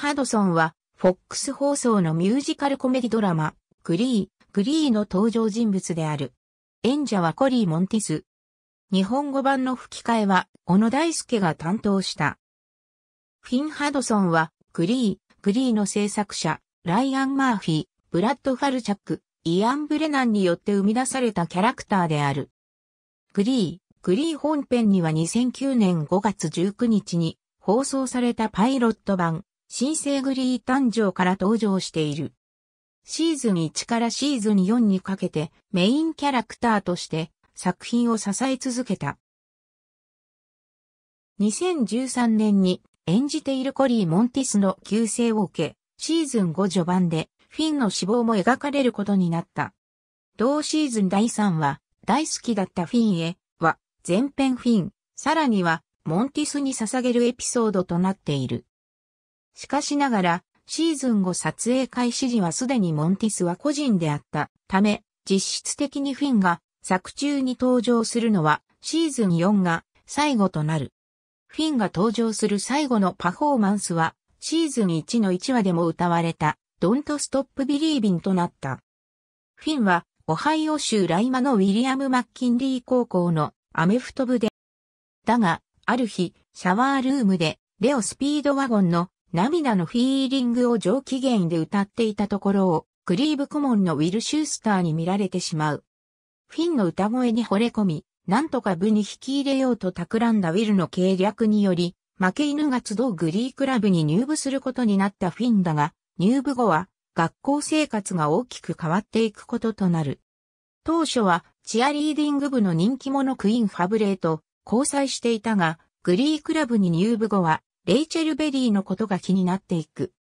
ハドソンは、フォックス放送のミュージカルコメディドラマ、グリー、グリーの登場人物である。演者はコリー・モンティス。日本語版の吹き替えは、小野大輔が担当した。フィン・ハドソンは、グリー、グリーの制作者、ライアン・マーフィー、ブラッド・ファルチャック、イアン・ブレナンによって生み出されたキャラクターである。グリー、グリー本編には2009年5月19日に放送されたパイロット版、新生グリー誕生から登場している。シーズン1からシーズン4にかけてメインキャラクターとして作品を支え続けた。2013年に演じているコリー・モンティスの旧姓を受け、シーズン5序盤でフィンの死亡も描かれることになった。同シーズン第3話、大好きだったフィンへは、前編フィン、さらにはモンティスに捧げるエピソードとなっている。しかしながら、シーズン後撮影開始時はすでにモンティスは個人であったため、実質的にフィンが作中に登場するのはシーズン4が最後となる。フィンが登場する最後のパフォーマンスはシーズン1の1話でも歌われた Don't Stop Believing となった。フィンはオハイオ州ライマのウィリアム・マッキンリー高校のアメフト部で、だが、ある日、シャワールームで、レオスピードワゴンの涙のフィーリングを上機嫌で歌っていたところを、クリーブ顧問のウィル・シュースターに見られてしまう。フィンの歌声に惚れ込み、なんとか部に引き入れようと企んだウィルの計略により、負け犬が集うグリークラブに入部することになったフィンだが、入部後は学校生活が大きく変わっていくこととなる。当初はチアリーディング部の人気者クイーン・ファブレーと交際していたが、グリークラブに入部後はレイチェル・ベリーのことが気になっていく。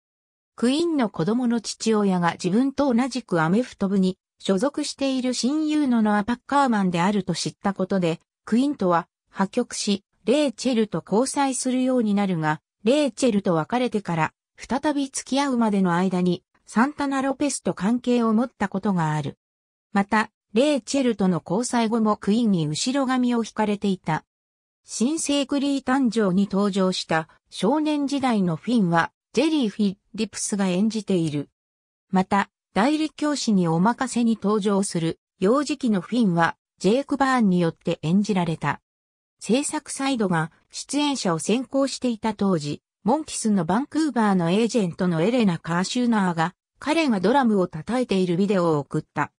クイーンの子供の父親が自分と同じくアメフト部に所属している親友のノア・パッカーマンであると知ったことで、クイーンとは破局し、レイチェルと交際するようになるが、レイチェルと別れてから、再び付き合うまでの間に、サンタナ・ロペスと関係を持ったことがある。また、レイチェルとの交際後もクイーンに後ろ髪を引かれていた。新生クリー誕生に登場した少年時代のフィンは、ジェリー・フィリプスが演じている。また、代理教師にお任せに登場する、幼児期のフィンは、ジェイク・バーンによって演じられた。制作サイドが出演者を先行していた当時、モンキスのバンクーバーのエージェントのエレナ・カーシューナーが、彼がドラムを叩いているビデオを送った。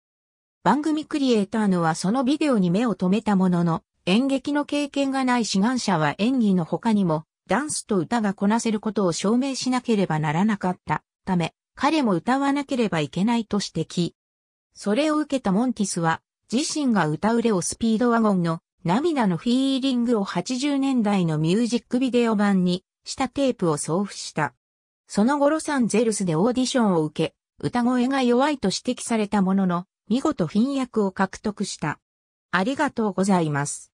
番組クリエイターのはそのビデオに目を留めたものの、演劇の経験がない志願者は演技の他にも、ダンスと歌がこなせることを証明しなければならなかったため、彼も歌わなければいけないと指摘。それを受けたモンティスは、自身が歌うレオスピードワゴンの涙のフィーリングを80年代のミュージックビデオ版にしたテープを送付した。その後ロサンゼルスでオーディションを受け、歌声が弱いと指摘されたものの、見事フィン役を獲得した。ありがとうございます。